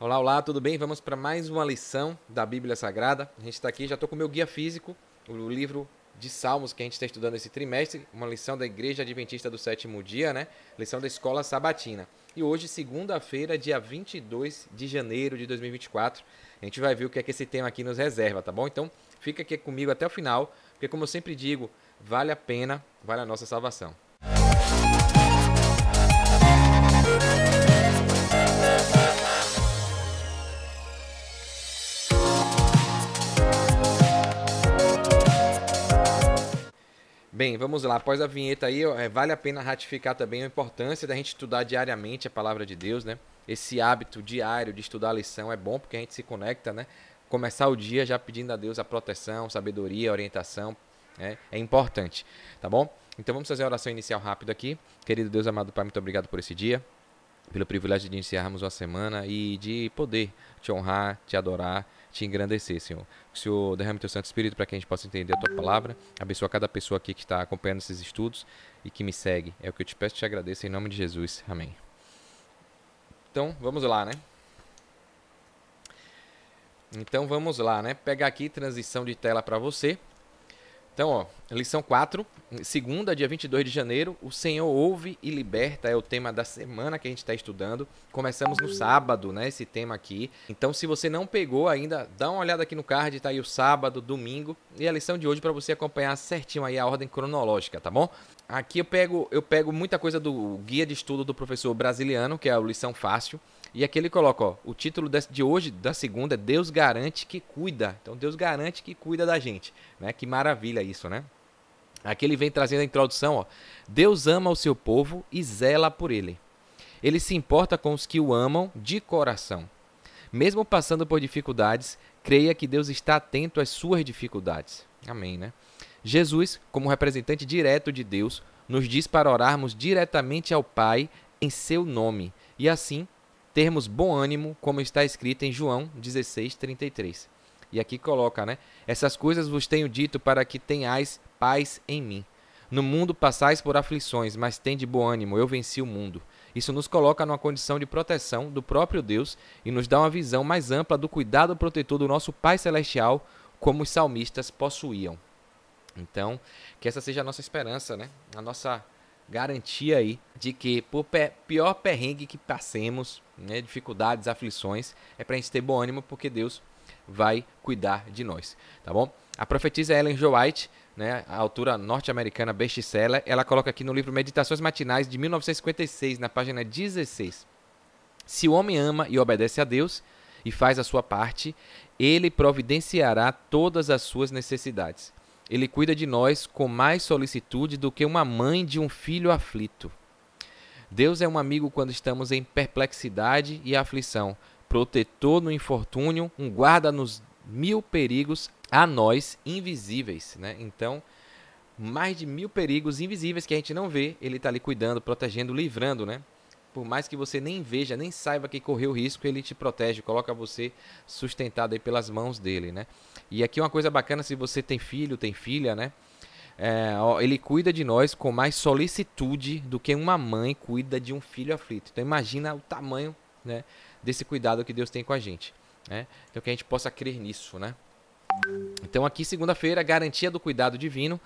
Olá, olá, tudo bem? Vamos para mais uma lição da Bíblia Sagrada. A gente está aqui, já estou com o meu guia físico, o livro de Salmos que a gente está estudando esse trimestre, uma lição da Igreja Adventista do Sétimo Dia, né? Lição da Escola Sabatina. E hoje, segunda-feira, dia 22 de janeiro de 2024, a gente vai ver o que é que esse tema aqui nos reserva, tá bom? Então, fica aqui comigo até o final, porque como eu sempre digo, vale a pena, vale a nossa salvação. Bem, vamos lá. Após a vinheta aí, é, vale a pena ratificar também a importância da gente estudar diariamente a palavra de Deus, né? Esse hábito diário de estudar a lição é bom porque a gente se conecta, né? Começar o dia já pedindo a Deus a proteção, sabedoria, orientação, né? É importante, tá bom? Então vamos fazer a oração inicial rápido aqui. Querido Deus amado Pai, muito obrigado por esse dia, pelo privilégio de iniciarmos uma semana e de poder te honrar, te adorar te engrandecer, Senhor. Que o Senhor derrame teu Santo Espírito para que a gente possa entender a tua palavra. Abençoa cada pessoa aqui que está acompanhando esses estudos e que me segue. É o que eu te peço e te agradeço em nome de Jesus. Amém. Então, vamos lá, né? Então, vamos lá, né? Pegar aqui transição de tela para você. Então, ó, lição 4, segunda, dia 22 de janeiro, o Senhor ouve e liberta é o tema da semana que a gente está estudando. Começamos no sábado, né, esse tema aqui. Então, se você não pegou ainda, dá uma olhada aqui no card, tá aí o sábado, domingo e a lição de hoje para você acompanhar certinho aí a ordem cronológica, tá bom? Aqui eu pego, eu pego muita coisa do guia de estudo do professor brasiliano, que é a lição fácil. E aqui ele coloca, ó, o título de hoje, da segunda, é Deus garante que cuida. Então Deus garante que cuida da gente, né? Que maravilha isso, né? Aqui ele vem trazendo a introdução, ó. Deus ama o seu povo e zela por ele. Ele se importa com os que o amam de coração. Mesmo passando por dificuldades, creia que Deus está atento às suas dificuldades. Amém, né? Jesus, como representante direto de Deus, nos diz para orarmos diretamente ao Pai em seu nome e assim termos bom ânimo, como está escrito em João 16:33. E aqui coloca, né? Essas coisas vos tenho dito para que tenhais paz em mim. No mundo passais por aflições, mas tende bom ânimo, eu venci o mundo. Isso nos coloca numa condição de proteção do próprio Deus e nos dá uma visão mais ampla do cuidado protetor do nosso Pai Celestial, como os salmistas possuíam. Então, que essa seja a nossa esperança, né? A nossa garantia aí de que por pior perrengue que passemos, né, dificuldades, aflições, é para a gente ter bom ânimo porque Deus vai cuidar de nós, tá bom? A profetisa Ellen White, né, a autora norte-americana best-seller, ela coloca aqui no livro Meditações Matinais de 1956, na página 16. Se o homem ama e obedece a Deus e faz a sua parte, ele providenciará todas as suas necessidades. Ele cuida de nós com mais solicitude do que uma mãe de um filho aflito. Deus é um amigo quando estamos em perplexidade e aflição, protetor no infortúnio, um guarda nos mil perigos a nós invisíveis. Né? Então, mais de mil perigos invisíveis que a gente não vê, ele está ali cuidando, protegendo, livrando, né? por mais que você nem veja, nem saiba que correu risco, ele te protege, coloca você sustentado aí pelas mãos dele, né? E aqui uma coisa bacana, se você tem filho, tem filha, né? É, ó, ele cuida de nós com mais solicitude do que uma mãe cuida de um filho aflito. Então imagina o tamanho, né, desse cuidado que Deus tem com a gente, né? Então que a gente possa crer nisso, né? Então aqui segunda-feira, garantia do cuidado divino.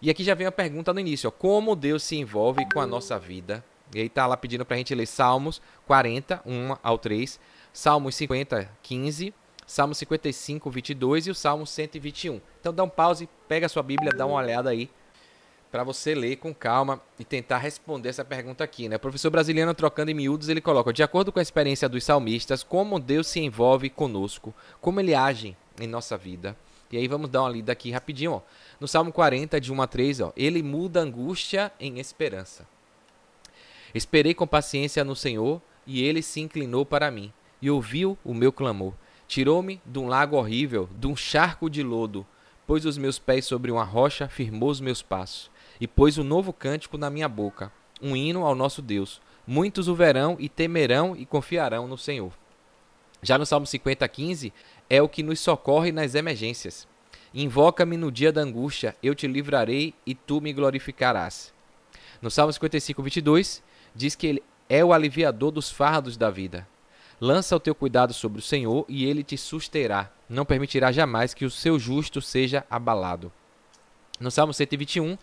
E aqui já vem a pergunta no início, ó, como Deus se envolve com a nossa vida e aí tá lá pedindo para a gente ler Salmos 40, 1 ao 3, Salmos 50, 15, Salmos 55, 22 e o Salmo 121. Então dá um pause, pega a sua Bíblia, dá uma olhada aí para você ler com calma e tentar responder essa pergunta aqui, né? O professor brasileiro trocando em miúdos, ele coloca: "De acordo com a experiência dos salmistas, como Deus se envolve conosco, como ele age em nossa vida?" E aí vamos dar uma lida aqui rapidinho, ó. No Salmo 40, de 1 a 3, ó, ele muda angústia em esperança. Esperei com paciência no Senhor, e ele se inclinou para mim, e ouviu o meu clamor. Tirou-me de um lago horrível, de um charco de lodo, pôs os meus pés sobre uma rocha, firmou os meus passos, e pôs um novo cântico na minha boca, um hino ao nosso Deus. Muitos o verão e temerão e confiarão no Senhor. Já no Salmo 50, 15, é o que nos socorre nas emergências. Invoca-me no dia da angústia, eu te livrarei e tu me glorificarás. No Salmo 55, 22, diz que ele é o aliviador dos fardos da vida. Lança o teu cuidado sobre o Senhor e ele te susterá. Não permitirá jamais que o seu justo seja abalado. No Salmo 121,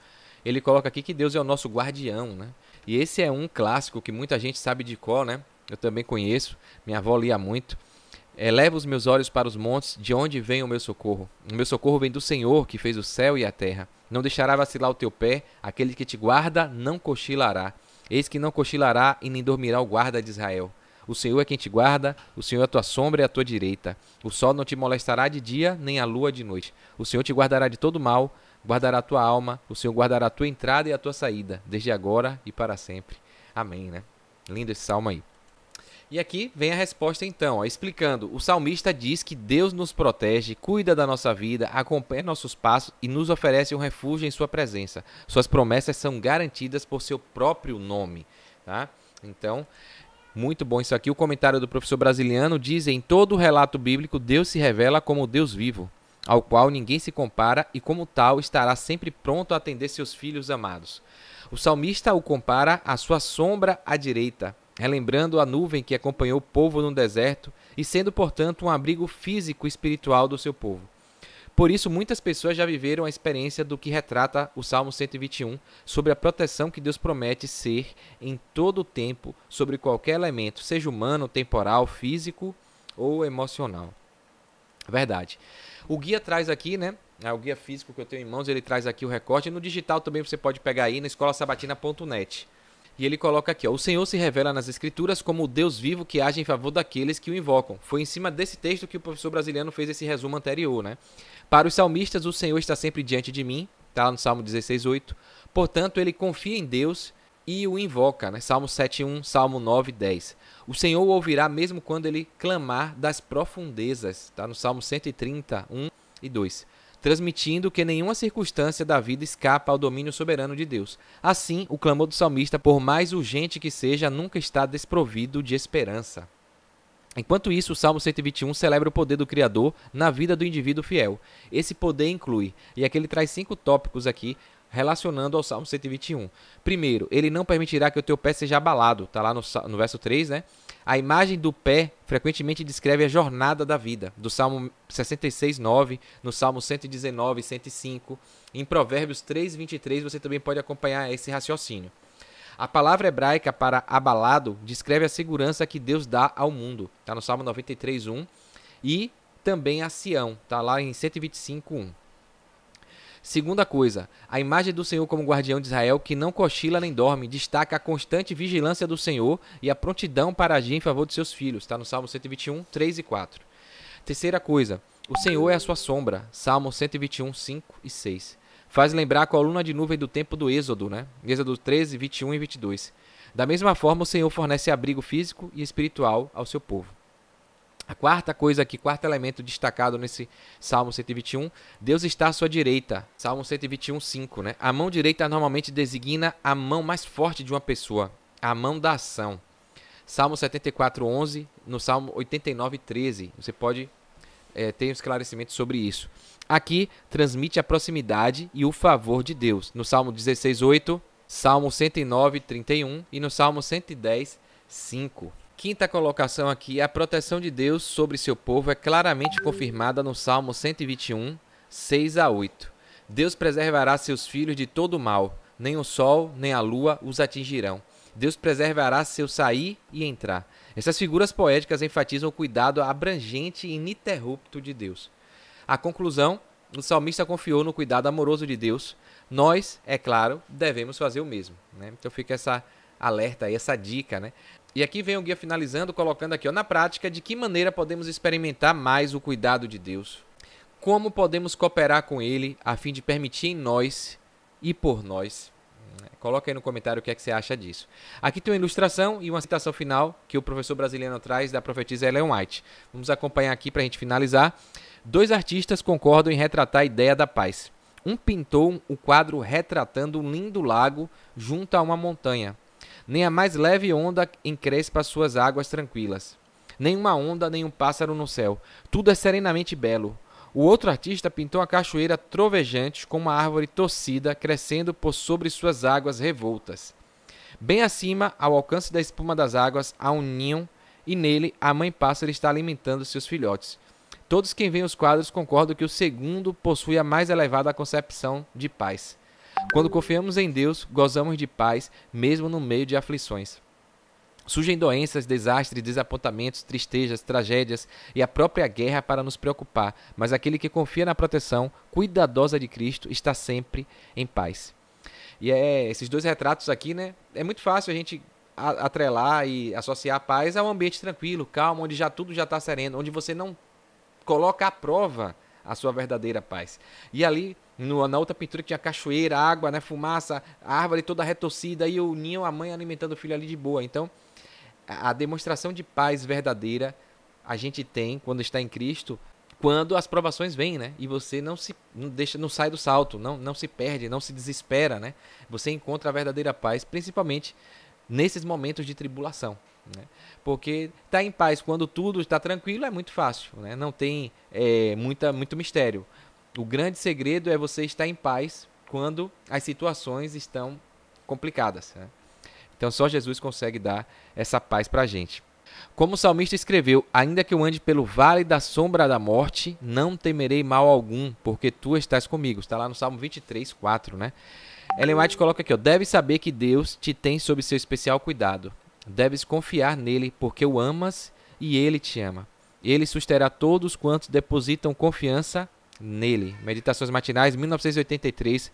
ele coloca aqui que Deus é o nosso guardião, né? E esse é um clássico que muita gente sabe de cor, né? Eu também conheço, minha avó lia muito. Eleva os meus olhos para os montes, de onde vem o meu socorro? O meu socorro vem do Senhor, que fez o céu e a terra. Não deixará vacilar o teu pé, aquele que te guarda não cochilará. Eis que não cochilará e nem dormirá o guarda de Israel. O Senhor é quem te guarda, o Senhor é a tua sombra e a tua direita. O sol não te molestará de dia, nem a lua de noite. O Senhor te guardará de todo mal, guardará a tua alma, o Senhor guardará a tua entrada e a tua saída, desde agora e para sempre. Amém, né? Lindo esse salmo aí. E aqui vem a resposta então, ó, explicando. O salmista diz que Deus nos protege, cuida da nossa vida, acompanha nossos passos e nos oferece um refúgio em sua presença. Suas promessas são garantidas por seu próprio nome, tá? Então, muito bom isso aqui. O comentário do professor brasiliano diz: "Em todo o relato bíblico, Deus se revela como Deus vivo, ao qual ninguém se compara e como tal estará sempre pronto a atender seus filhos amados." O salmista o compara à sua sombra à direita, relembrando a nuvem que acompanhou o povo no deserto e sendo, portanto, um abrigo físico e espiritual do seu povo. Por isso, muitas pessoas já viveram a experiência do que retrata o Salmo 121 sobre a proteção que Deus promete ser em todo o tempo sobre qualquer elemento, seja humano, temporal, físico ou emocional. Verdade. O guia traz aqui, né? É, o guia físico que eu tenho em mãos, ele traz aqui o recorte. No digital também você pode pegar aí na escolasabatina.net. E ele coloca aqui, ó, o Senhor se revela nas escrituras como o Deus vivo que age em favor daqueles que o invocam. Foi em cima desse texto que o professor brasileiro fez esse resumo anterior, né? Para os salmistas, o Senhor está sempre diante de mim, tá lá no Salmo 16:8. Portanto, ele confia em Deus e o invoca, né? Salmo 7:1, Salmo 9:10. O Senhor o ouvirá mesmo quando ele clamar das profundezas, tá no Salmo 130:1 e 2 transmitindo que nenhuma circunstância da vida escapa ao domínio soberano de Deus. Assim, o clamor do salmista, por mais urgente que seja, nunca está desprovido de esperança. Enquanto isso, o Salmo 121 celebra o poder do Criador na vida do indivíduo fiel. Esse poder inclui, e aqui ele traz cinco tópicos aqui relacionando ao Salmo 121. Primeiro, ele não permitirá que o teu pé seja abalado, está lá no, no verso 3, né? A imagem do pé frequentemente descreve a jornada da vida, do Salmo 66, 9, no Salmo 119, 105. Em Provérbios 3, 23, você também pode acompanhar esse raciocínio. A palavra hebraica para abalado descreve a segurança que Deus dá ao mundo. Está no Salmo 93, 1. E também a Sião, está lá em 125, 1. Segunda coisa, a imagem do Senhor como guardião de Israel, que não cochila nem dorme, destaca a constante vigilância do Senhor e a prontidão para agir em favor de seus filhos. Está no Salmo 121, 3 e 4. Terceira coisa, o Senhor é a sua sombra. Salmo 121, 5 e 6. Faz lembrar a coluna de nuvem do tempo do Êxodo, né? Êxodo 13, 21 e 22. Da mesma forma, o Senhor fornece abrigo físico e espiritual ao seu povo. A quarta coisa aqui, quarto elemento destacado nesse Salmo 121, Deus está à sua direita. Salmo 121, 5, né? A mão direita normalmente designa a mão mais forte de uma pessoa, a mão da ação. Salmo 74, 11, no Salmo 89, 13. Você pode é, ter um esclarecimento sobre isso. Aqui transmite a proximidade e o favor de Deus. No Salmo 16, 8, Salmo 109, 31 e no Salmo 110, 5 quinta colocação aqui, a proteção de Deus sobre seu povo é claramente confirmada no Salmo 121, 6 a 8. Deus preservará seus filhos de todo mal, nem o sol, nem a lua os atingirão. Deus preservará seu sair e entrar. Essas figuras poéticas enfatizam o cuidado abrangente e ininterrupto de Deus. A conclusão, o salmista confiou no cuidado amoroso de Deus. Nós, é claro, devemos fazer o mesmo. Né? Então fica essa alerta aí, essa dica. Né? E aqui vem o guia finalizando, colocando aqui, ó, na prática, de que maneira podemos experimentar mais o cuidado de Deus? Como podemos cooperar com Ele a fim de permitir em nós e por nós? É, coloca aí no comentário o que é que você acha disso. Aqui tem uma ilustração e uma citação final que o professor brasileiro traz da profetisa Ellen White. Vamos acompanhar aqui para a gente finalizar. Dois artistas concordam em retratar a ideia da paz. Um pintou o quadro retratando um lindo lago junto a uma montanha, nem a mais leve onda encrespa suas águas tranquilas. Nenhuma onda, nenhum pássaro no céu. Tudo é serenamente belo. O outro artista pintou a cachoeira trovejante com uma árvore torcida crescendo por sobre suas águas revoltas. Bem acima, ao alcance da espuma das águas, há um ninho e nele a mãe pássaro está alimentando seus filhotes. Todos quem veem os quadros concordam que o segundo possui a mais elevada concepção de paz. Quando confiamos em Deus, gozamos de paz, mesmo no meio de aflições. Surgem doenças, desastres, desapontamentos, tristezas, tragédias e a própria guerra para nos preocupar, mas aquele que confia na proteção cuidadosa de Cristo está sempre em paz. E é, esses dois retratos aqui, né? É muito fácil a gente atrelar e associar a paz a um ambiente tranquilo, calmo, onde já tudo já está sereno, onde você não coloca à prova a sua verdadeira paz. E ali no, na outra pintura que tinha cachoeira, água, né, fumaça, árvore toda retorcida e o ninho, a mãe alimentando o filho ali de boa. Então, a demonstração de paz verdadeira a gente tem quando está em Cristo, quando as provações vêm, né? E você não se não deixa, não sai do salto, não, não se perde, não se desespera, né? Você encontra a verdadeira paz, principalmente nesses momentos de tribulação. Né? Porque estar tá em paz quando tudo está tranquilo é muito fácil, né? não tem é, muita, muito mistério. O grande segredo é você estar em paz quando as situações estão complicadas. Né? Então só Jesus consegue dar essa paz para a gente. Como o salmista escreveu: Ainda que eu ande pelo vale da sombra da morte, não temerei mal algum, porque tu estás comigo. Está lá no Salmo 23, 4, né? Ellen White coloca aqui: ó, Deve saber que Deus te tem sob seu especial cuidado. Deves confiar nele, porque o amas e ele te ama. Ele susterá todos quantos depositam confiança nele. Meditações Matinais, 1983,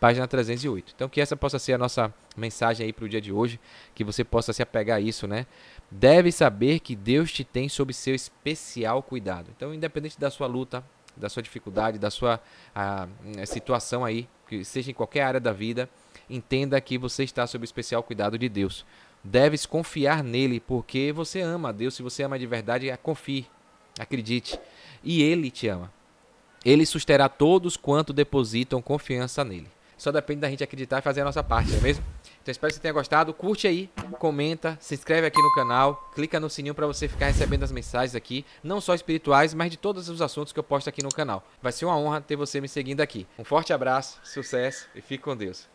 página 308. Então, que essa possa ser a nossa mensagem aí para o dia de hoje, que você possa se apegar a isso, né? Deve saber que Deus te tem sob seu especial cuidado. Então, independente da sua luta, da sua dificuldade, da sua a, ah, a eh, situação aí, que seja em qualquer área da vida, entenda que você está sob especial cuidado de Deus. Deves confiar nele, porque você ama a Deus. Se você ama de verdade, é, confie, acredite. E ele te ama. Ele susterá todos quanto depositam confiança nele. Só depende da gente acreditar e fazer a nossa parte, não é mesmo? Então espero que você tenha gostado. Curte aí, comenta, se inscreve aqui no canal, clica no sininho para você ficar recebendo as mensagens aqui, não só espirituais, mas de todos os assuntos que eu posto aqui no canal. Vai ser uma honra ter você me seguindo aqui. Um forte abraço, sucesso e fique com Deus.